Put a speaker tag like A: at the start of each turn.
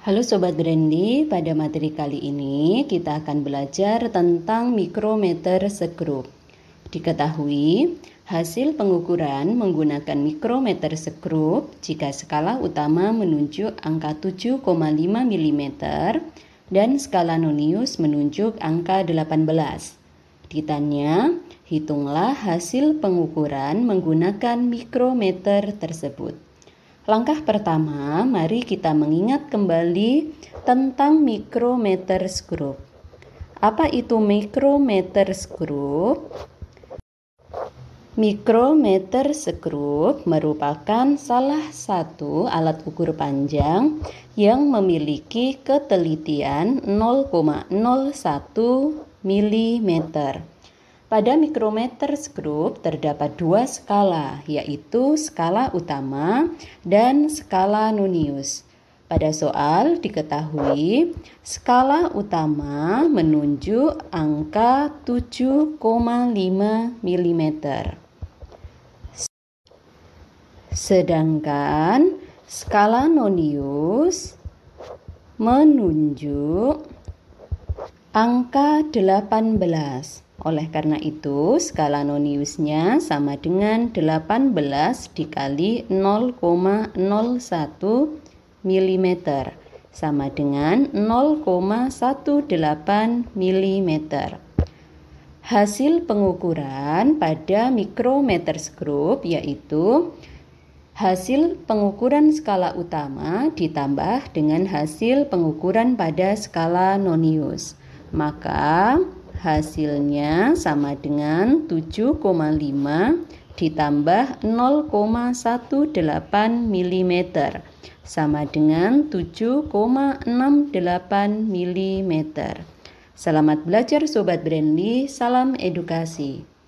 A: Halo Sobat Brandy, pada materi kali ini kita akan belajar tentang mikrometer sekrup. Diketahui, hasil pengukuran menggunakan mikrometer sekrup jika skala utama menunjuk angka 7,5 mm dan skala nonius menunjuk angka 18. Ditanya, hitunglah hasil pengukuran menggunakan mikrometer tersebut. Langkah pertama, mari kita mengingat kembali tentang micrometers group. Apa itu micrometers group? Micrometers group merupakan salah satu alat ukur panjang yang memiliki ketelitian 0,01 mm. Pada mikrometer skrup terdapat dua skala, yaitu skala utama dan skala nonius. Pada soal diketahui skala utama menunjuk angka 7,5 mm. Sedangkan skala nonius menunjuk Angka 18. Oleh karena itu, skala noniusnya sama dengan 18 dikali 0,01 mm sama dengan 0,18 mm. Hasil pengukuran pada mikrometer skrup yaitu hasil pengukuran skala utama ditambah dengan hasil pengukuran pada skala nonius maka hasilnya sama dengan 7,5 ditambah 0,18 mm sama dengan 7,68 mm. Selamat belajar Sobat Brandly, salam edukasi.